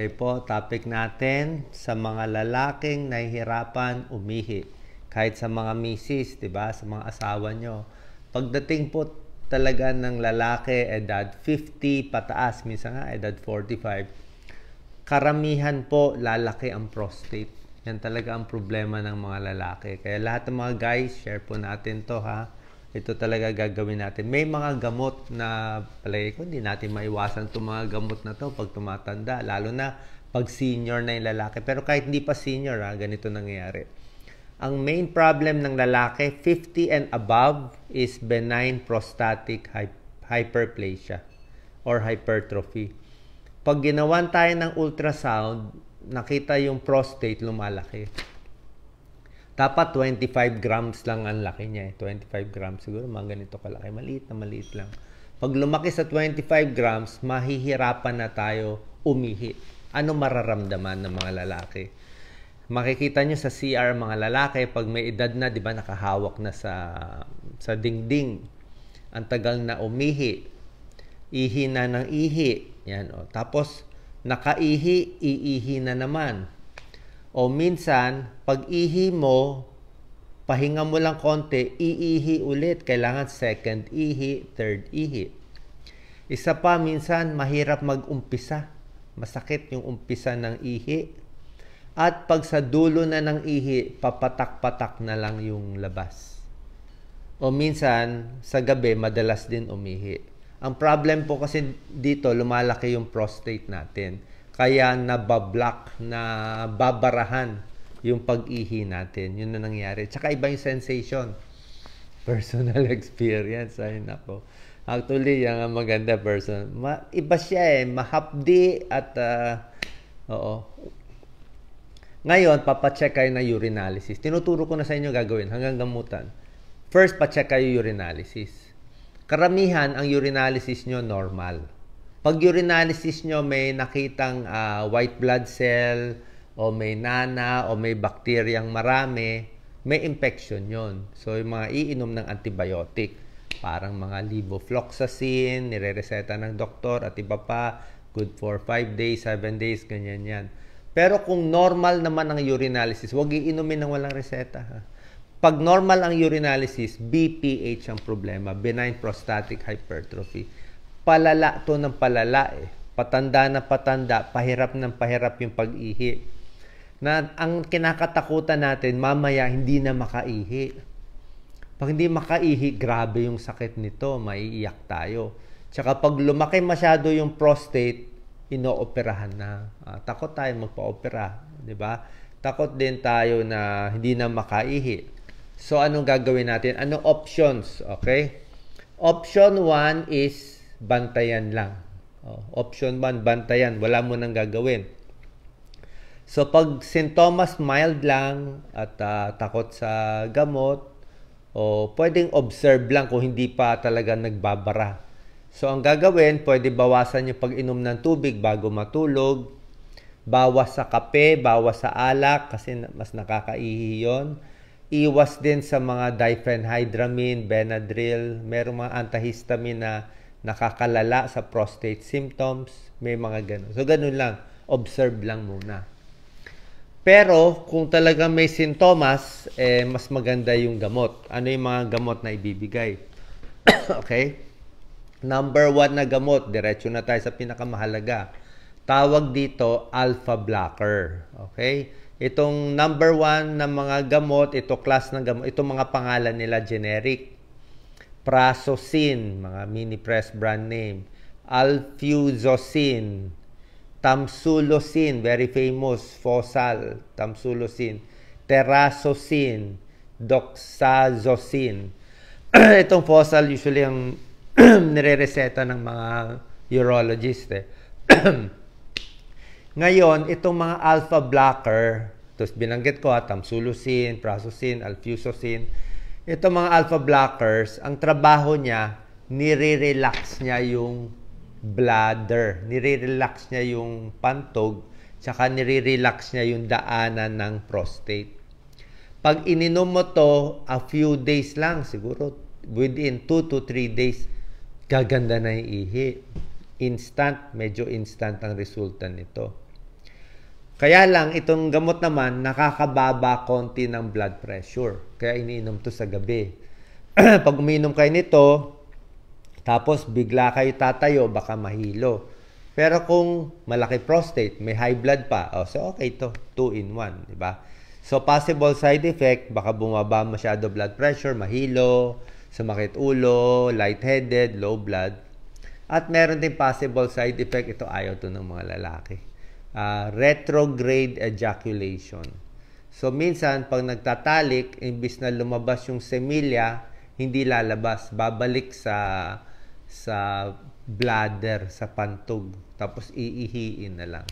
Okay po, topic natin sa mga lalaking nahihirapan umihi. Kahit sa mga misis, 'di ba, sa mga asawa nyo. Pagdating po talaga ng lalaki edad 50 pataas, minsan nga edad 45, karamihan po lalaki ang prostate. Yan talaga ang problema ng mga lalaki. Kaya lahat ng mga guys, share po natin 'to ha ito talaga gagawin natin. May mga gamot na palagay ko, hindi natin maiwasan itong mga gamot na to pag tumatanda, lalo na pag senior na yung lalaki. Pero kahit hindi pa senior, ha, ah, ganito nangyayari. Ang main problem ng lalaki, 50 and above, is benign prostatic hyperplasia or hypertrophy. Pag ginawan tayo ng ultrasound, nakita yung prostate lumalaki. Dapat 25 grams lang ang laki niya eh. 25 grams siguro, mga ganito kalaki. Maliit na maliit lang. Pag lumaki sa 25 grams, mahihirapan na tayo umihi. Ano mararamdaman ng mga lalaki? Makikita nyo sa CR mga lalaki, pag may edad na, di ba, nakahawak na sa, sa dingding. Ang tagal na umihi. Ihi na ng ihi. Yan, o. Oh. Tapos, nakaihi, iihi na naman o minsan, pag-ihi mo, pahinga mo lang konti, iihi ulit. Kailangan second ihi, third ihi. Isa pa, minsan mahirap mag-umpisa. Masakit yung umpisa ng ihi. At pag sa dulo na ng ihi, papatak-patak na lang yung labas. O minsan, sa gabi, madalas din umihi. Ang problem po kasi dito, lumalaki yung prostate natin kaya nabablock, na babarahan yung pag-ihi natin. Yun na nangyari. Tsaka iba yung sensation. Personal experience. Ay, nako. Actually, yan ang maganda person. Ma iba siya eh. Mahapdi at uh, oo. Ngayon, papacheck kayo na urinalysis. Tinuturo ko na sa inyo gagawin hanggang gamutan. First, pacheck kayo urinalysis. Karamihan, ang urinalysis nyo normal pag urinalysis nyo may nakitang uh, white blood cell o may nana o may bakteriyang marami, may infection yon. So, yung mga iinom ng antibiotic, parang mga levofloxacin, nire-reseta ng doktor at iba pa, good for 5 days, 7 days, ganyan yan. Pero kung normal naman ang urinalysis, huwag iinumin ng walang reseta. Ha? Pag normal ang urinalysis, BPH ang problema, benign prostatic hypertrophy palala to ng palala eh. Patanda na patanda, pahirap ng pahirap yung pag-ihi. Na ang kinakatakutan natin, mamaya hindi na makaihi. Pag hindi makaihi, grabe yung sakit nito, maiiyak tayo. Tsaka pag lumaki masyado yung prostate, inooperahan na. Ah, takot tayo magpa-opera, 'di ba? Takot din tayo na hindi na makaihi. So anong gagawin natin? Anong options, okay? Option 1 is bantayan lang. Oh, option 1, bantayan. Wala mo nang gagawin. So, pag sintomas mild lang at uh, takot sa gamot, o pwedeng observe lang kung hindi pa talaga nagbabara. So, ang gagawin, pwede bawasan yung pag-inom ng tubig bago matulog, bawas sa kape, bawas sa alak, kasi mas nakakaihi yun. Iwas din sa mga diphenhydramine, Benadryl, merong mga antihistamine na nakakalala sa prostate symptoms, may mga ganun. So, ganun lang. Observe lang muna. Pero, kung talaga may sintomas, eh, mas maganda yung gamot. Ano yung mga gamot na ibibigay? okay? Number one na gamot, diretso na tayo sa pinakamahalaga. Tawag dito, alpha blocker. Okay? Itong number one na mga gamot, ito class ng gamot, itong mga pangalan nila generic. Prasosin, mga mini press brand name. Alfuzosin, Tamsulosin, very famous, fossil, Tamsulosin. Terasosin, Doxazosin. Itong fossil usually ang nire-reseta ng mga urologist. Eh. Ngayon, itong mga alpha blocker, tapos binanggit ko, ha, ah, tamsulosin, prasosin, Alfuzosin, ito mga alpha blockers, ang trabaho niya, nire-relax niya yung bladder, nire-relax niya yung pantog, tsaka nire-relax niya yung daanan ng prostate. Pag ininom mo to, a few days lang, siguro within 2 to 3 days, gaganda na yung ihi. Instant, medyo instant ang resulta nito. Kaya lang, itong gamot naman, nakakababa konti ng blood pressure. Kaya iniinom to sa gabi. Pag umiinom kayo nito, tapos bigla kayo tatayo, baka mahilo. Pero kung malaki prostate, may high blood pa, oh, so okay to, 2 in 1, di ba? So possible side effect, baka bumaba masyado blood pressure, mahilo, sumakit ulo, lightheaded, low blood. At meron din possible side effect, ito ayaw to ng mga lalaki uh, retrograde ejaculation. So minsan pag nagtatalik, imbis na lumabas yung semilya, hindi lalabas, babalik sa sa bladder, sa pantog. Tapos iihiin na lang.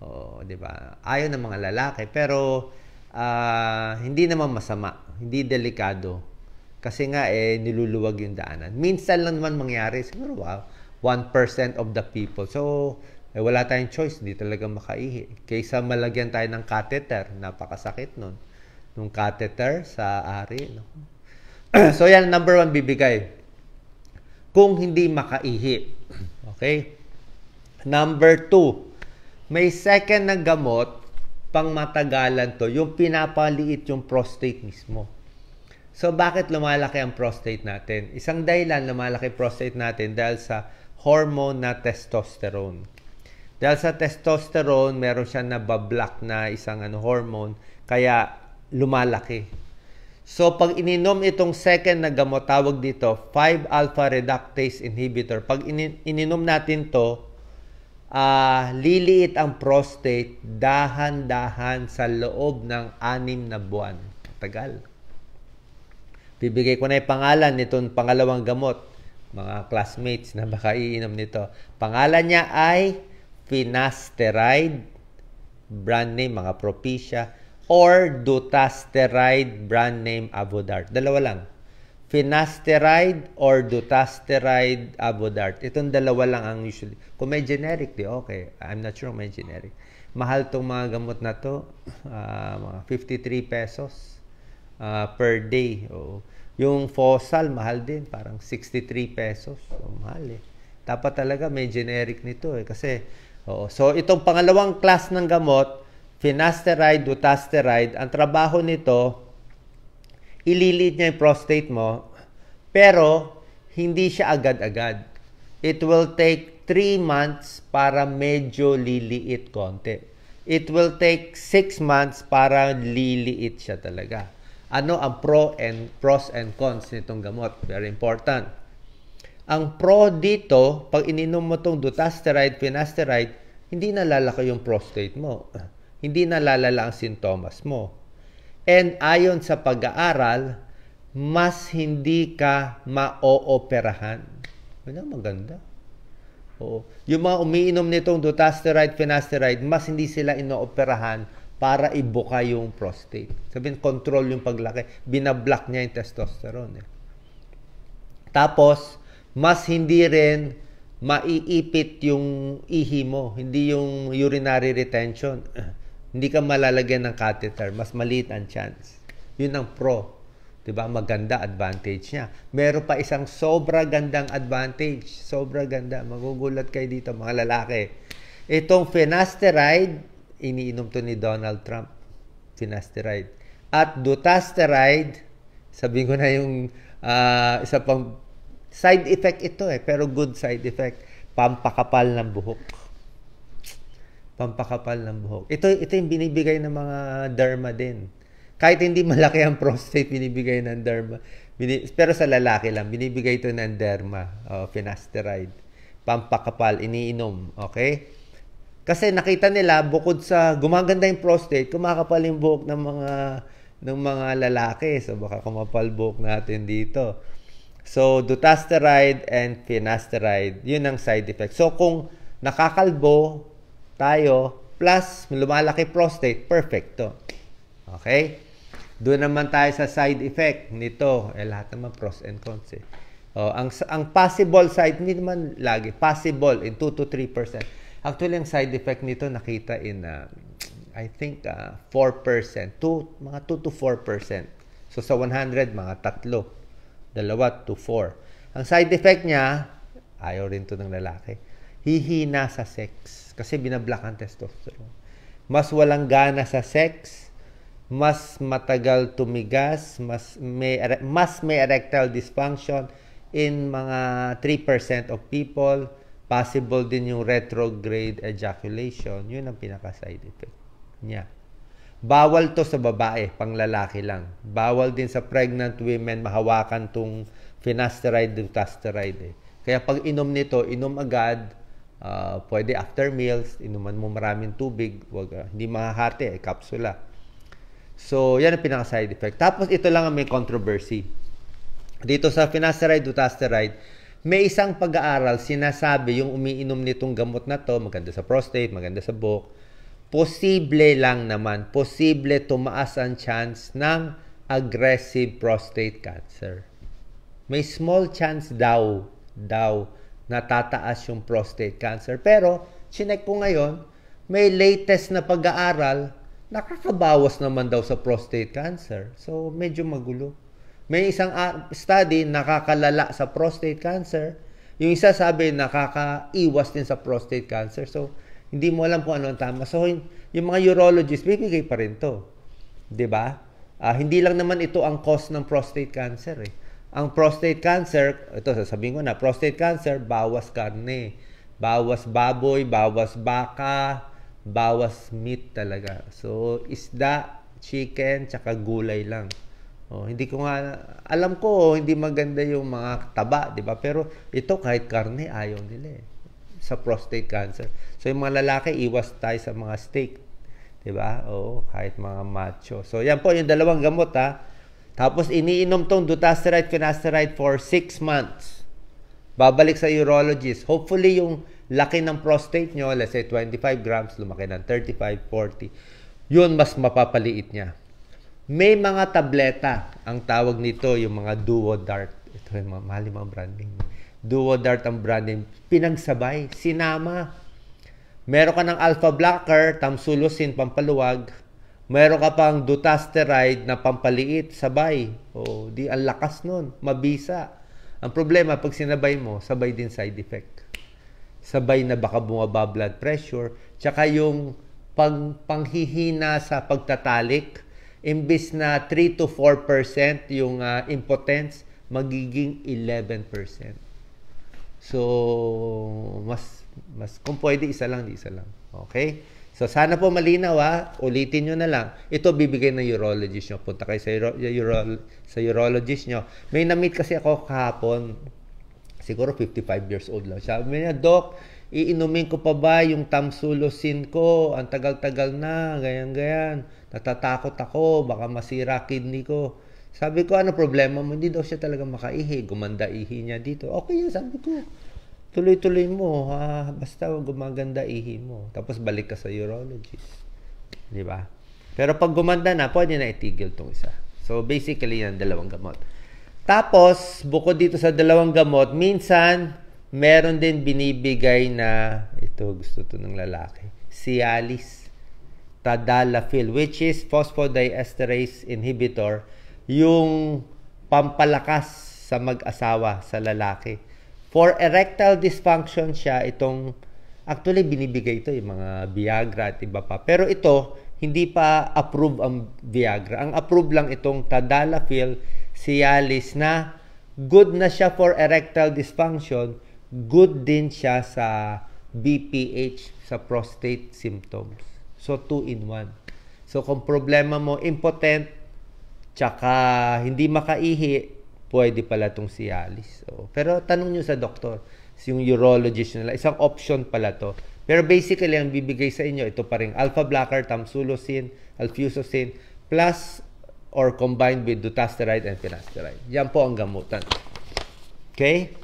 Oo, 'di ba? Ayaw ng mga lalaki, pero uh, hindi naman masama, hindi delikado. Kasi nga eh niluluwag yung daanan. Minsan lang naman mangyari, siguro wow, ah, 1% of the people. So eh wala tayong choice, hindi talaga makaihi. Kaysa malagyan tayo ng catheter, napakasakit nun. Nung catheter sa ari. No? so yan, number one bibigay. Kung hindi makaihi. Okay? Number two, may second na gamot pang matagalan to, yung pinapaliit yung prostate mismo. So, bakit lumalaki ang prostate natin? Isang dahilan lumalaki prostate natin dahil sa hormone na testosterone. Dahil sa testosterone, meron siya na bablock na isang ano, hormone, kaya lumalaki. So, pag ininom itong second na gamot, tawag dito, 5-alpha reductase inhibitor. Pag ininom natin to, uh, liliit ang prostate dahan-dahan sa loob ng anim na buwan. Tagal. Bibigay ko na yung pangalan nitong pangalawang gamot. Mga classmates na baka iinom nito. Pangalan niya ay finasteride, brand name mga propicia, or dutasteride, brand name Avodart. Dalawa lang. Finasteride or dutasteride Avodart. Itong dalawa lang ang usually. Kung may generic, di okay. I'm not sure may generic. Mahal tong mga gamot na to. Uh, mga 53 pesos uh, per day. Oo. Yung fosal, mahal din. Parang 63 pesos. So, mahal eh. Dapat talaga may generic nito eh. Kasi Oo. So, itong pangalawang class ng gamot, finasteride, dutasteride, ang trabaho nito, ililid niya yung prostate mo, pero hindi siya agad-agad. It will take 3 months para medyo liliit konti. It will take 6 months para liliit siya talaga. Ano ang pro and pros and cons nitong gamot? Very important. Ang pro dito, pag ininom mo itong dutasteride, finasteride, hindi nalalaki yung prostate mo. Hindi nalalala ang sintomas mo. And ayon sa pag-aaral, mas hindi ka maooperahan. Ano maganda? Oo. Yung mga umiinom nitong dutasteride, finasteride, mas hindi sila inooperahan para ibuka yung prostate. Sabihin, control yung paglaki. Binablock niya yung testosterone. Eh. Tapos, mas hindi rin maiipit yung ihi mo, hindi yung urinary retention. hindi ka malalagyan ng catheter, mas maliit ang chance. Yun ang pro. 'Di ba? Maganda advantage niya. Meron pa isang sobra gandang advantage. Sobra ganda. Magugulat kayo dito mga lalaki. Itong finasteride, iniinom to ni Donald Trump. Finasteride. At dutasteride, sabihin ko na yung uh, isa pang Side effect ito eh, pero good side effect. Pampakapal ng buhok. Pampakapal ng buhok. Ito, ito yung binibigay ng mga derma din. Kahit hindi malaki ang prostate, binibigay ng derma. pero sa lalaki lang, binibigay ito ng derma, oh, finasteride. Pampakapal, iniinom. Okay? Kasi nakita nila, bukod sa gumaganda yung prostate, kumakapal yung buhok ng mga ng mga lalaki. So baka kumapal buhok natin dito. So, dutasteride and finasteride, yun ang side effect. So, kung nakakalbo tayo, plus lumalaki prostate, perfecto. Okay? Doon naman tayo sa side effect nito. Eh, lahat naman pros and cons eh. Oh, ang, ang possible side, hindi naman lagi, possible in 2 to 3%. Actually, ang side effect nito nakita in, uh, I think, uh, 4%. Two, mga 2 to 4%. So, sa 100, mga tatlo. Dalawa to four. Ang side effect niya, ayaw rin to ng lalaki. Hihina sa sex. Kasi binablock ang testosterone. Mas walang gana sa sex. Mas matagal tumigas. Mas may, mas may erectile dysfunction in mga 3% of people. Possible din yung retrograde ejaculation. Yun ang pinaka-side effect niya. Bawal to sa babae, pang lalaki lang. Bawal din sa pregnant women mahawakan tong finasteride, dutasteride. Eh. Kaya pag inom nito, inom agad, uh, pwede after meals, inuman mo maraming tubig, wag, uh, hindi mahahati, eh, kapsula. So, yan ang pinaka-side effect. Tapos, ito lang ang may controversy. Dito sa finasteride, dutasteride, may isang pag-aaral sinasabi yung umiinom nitong gamot na to, maganda sa prostate, maganda sa buhok, posible lang naman, posible tumaas ang chance ng aggressive prostate cancer. May small chance daw, daw, natataas yung prostate cancer. Pero, chinek ko ngayon, may latest na pag-aaral, nakakabawas naman daw sa prostate cancer. So, medyo magulo. May isang ah, study nakakalala sa prostate cancer. Yung isa sabi nakakaiwas din sa prostate cancer. So, hindi mo alam kung ano ang tama. So, yung mga urologist, bibigay pa rin to. ba? Diba? Uh, hindi lang naman ito ang cause ng prostate cancer. Eh. Ang prostate cancer, ito sasabihin ko na, prostate cancer, bawas karne. Bawas baboy, bawas baka, bawas meat talaga. So, isda, chicken, tsaka gulay lang. Oh, hindi ko nga alam ko oh, hindi maganda yung mga taba, 'di ba? Pero ito kahit karne ayaw nila eh, sa prostate cancer. So yung mga lalaki, iwas tayo sa mga steak. 'Di ba? Oo, kahit mga macho. So yan po yung dalawang gamot ha. Tapos iniinom tong dutasteride, finasteride for 6 months. Babalik sa urologist. Hopefully yung laki ng prostate nyo, let's say 25 grams, lumaki ng 35, 40, yun mas mapapaliit niya. May mga tableta, ang tawag nito, yung mga Duo Dart. Ito yung mga, mahal yung mga branding. Duo Dart ang branding. Pinagsabay, sinama. Meron ka ng alpha blocker, tamsulosin, pampaluwag. Meron ka pang dutasteride na pampaliit, sabay. O, di ang lakas nun, mabisa. Ang problema, pag sinabay mo, sabay din side effect. Sabay na baka bumaba blood pressure. Tsaka yung pag, panghihina sa pagtatalik, imbis na 3 to 4% yung uh, impotence, magiging 11%. So, mas, mas, kung pwede, isa lang, di isa lang. Okay? So, sana po malinaw ha. Ulitin nyo na lang. Ito bibigay ng urologist nyo. Punta kayo sa, uro, uro, sa urologist nyo. May na-meet kasi ako kahapon. Siguro 55 years old lang siya. May na, Doc, iinumin ko pa ba yung tamsulosin ko? Ang tagal-tagal na, ganyan-ganyan. Natatakot ako, baka masira kidney ko. Sabi ko, ano problema mo? Hindi daw siya talaga makaihi. Gumanda ihi niya dito. Okay yan, sabi ko. Tuloy-tuloy mo. Ha? Basta gumaganda ihi mo. Tapos balik ka sa urologist. Di ba? Pero pag gumanda na, pwede na itigil tong isa. So basically, yan dalawang gamot. Tapos, bukod dito sa dalawang gamot, minsan, meron din binibigay na, ito gusto to ng lalaki, Cialis Tadalafil, which is phosphodiesterase inhibitor yung pampalakas sa mag-asawa sa lalaki. For erectile dysfunction siya itong actually binibigay ito yung mga Viagra at iba pa. Pero ito hindi pa approve ang Viagra. Ang approve lang itong Tadalafil Cialis na good na siya for erectile dysfunction, good din siya sa BPH sa prostate symptoms. So, two in one. So, kung problema mo, impotent, Tsaka hindi makaihi, pwede pala tong Cialis. So, pero tanong nyo sa doktor, yung urologist nila, isang option pala to. Pero basically, ang bibigay sa inyo, ito pa rin alpha blocker, tamsulosin, alfusosin, plus or combined with dutasteride and finasteride. Yan po ang gamutan. Okay?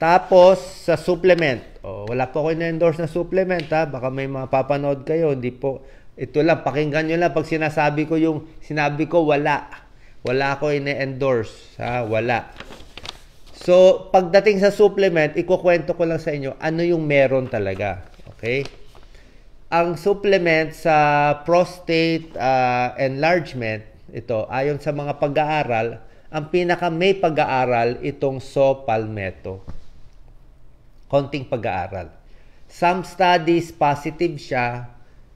Tapos, sa supplement. Oh, wala po ako na-endorse na supplement, ha? Baka may mapapanood kayo. Hindi po. Ito lang, pakinggan nyo lang pag sinasabi ko yung sinabi ko wala. Wala ko ine-endorse. Ha? Wala. So, pagdating sa supplement, ikukwento ko lang sa inyo ano yung meron talaga. Okay? Ang supplement sa prostate uh, enlargement, ito, ayon sa mga pag-aaral, ang pinaka may pag-aaral itong Sopalmetto. Konting pag-aaral. Some studies positive siya,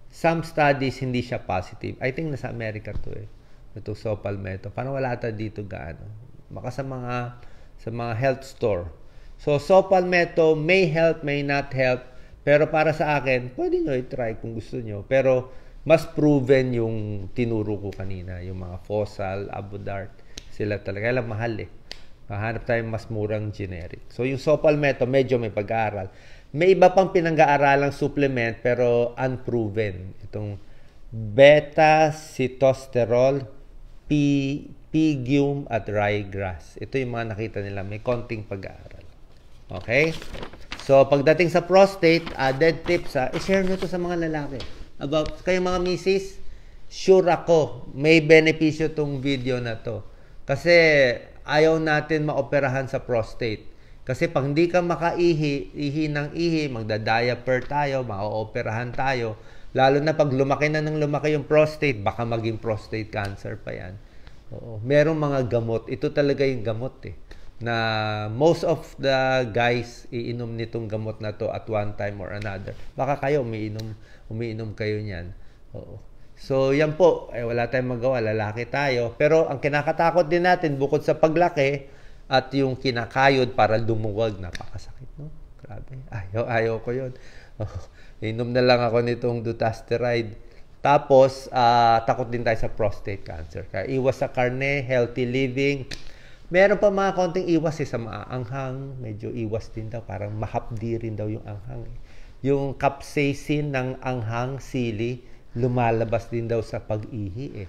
some studies hindi siya positive. I think nasa America to eh itong Sopal Meto. Parang wala ata dito gaano. Baka sa mga sa mga health store. So Sopal Meto may help, may not help. Pero para sa akin, pwede nyo i-try kung gusto nyo. Pero mas proven yung tinuro ko kanina. Yung mga fossil, abudart, sila talaga. Alam, mahal eh. Mahanap tayo mas murang generic. So yung Sopal Meto, medyo may pag-aaral. May iba pang pinag-aaralang supplement pero unproven. Itong beta-sitosterol P, pygium at ryegrass. Ito yung mga nakita nila. May konting pag-aaral. Okay? So, pagdating sa prostate, ah, added tips, ha, ah, i-share nyo to sa mga lalaki. About, kayong mga misis, sure ako, may benepisyo tong video na to. Kasi, ayaw natin maoperahan sa prostate. Kasi pag hindi ka makaihi, ihi ng ihi, magda-diaper tayo, maooperahan tayo, Lalo na pag lumaki na ng lumaki yung prostate, baka maging prostate cancer pa yan. Oo. Merong mga gamot. Ito talaga yung gamot eh. Na most of the guys iinom nitong gamot na to at one time or another. Baka kayo umiinom, umiinom kayo niyan. Oo. So yan po, eh, wala tayong magawa, lalaki tayo. Pero ang kinakatakot din natin bukod sa paglaki at yung kinakayod para lumuwag, napakasakit. No? Grabe, ayaw, ayaw ko yun. Inom na lang ako nitong dutasteride. Tapos, uh, takot din tayo sa prostate cancer. Kaya iwas sa karne, healthy living. Meron pa mga konting iwas eh, sa mga anghang. Medyo iwas din daw. Parang mahapdi rin daw yung anghang. Eh. Yung capsaicin ng anghang, sili, lumalabas din daw sa pag-ihi eh.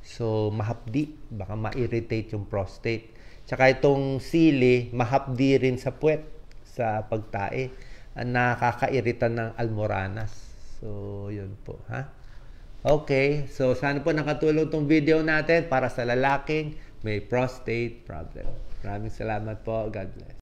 So, mahapdi. Baka ma-irritate yung prostate. Tsaka itong sili, mahapdi rin sa puwet, sa pagtae nakakairita ng almoranas. So, yun po, ha? Okay, so sana po nakatulong tong video natin para sa lalaking may prostate problem. Maraming salamat po. God bless.